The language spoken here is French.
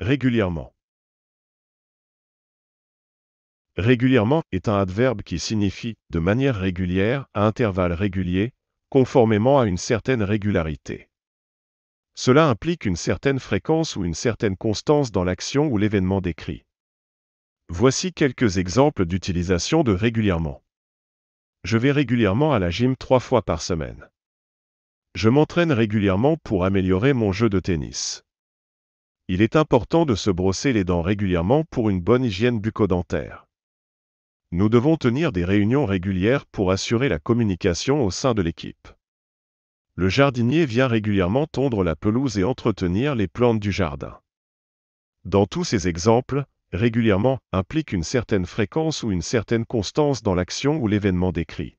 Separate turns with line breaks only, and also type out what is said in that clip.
Régulièrement.
Régulièrement est un adverbe qui signifie de manière régulière, à intervalles réguliers, conformément à une certaine régularité. Cela implique une certaine fréquence ou une certaine constance dans l'action ou l'événement décrit. Voici quelques exemples d'utilisation de régulièrement. Je vais régulièrement à la gym trois fois par semaine. Je m'entraîne régulièrement pour améliorer mon jeu de tennis. Il est important de se brosser les dents régulièrement pour une bonne hygiène bucco-dentaire. Nous devons tenir des réunions régulières pour assurer la communication au sein de l'équipe. Le jardinier vient régulièrement tondre la pelouse et entretenir les plantes du jardin. Dans tous ces exemples, régulièrement implique une certaine fréquence ou une certaine constance dans l'action ou l'événement décrit.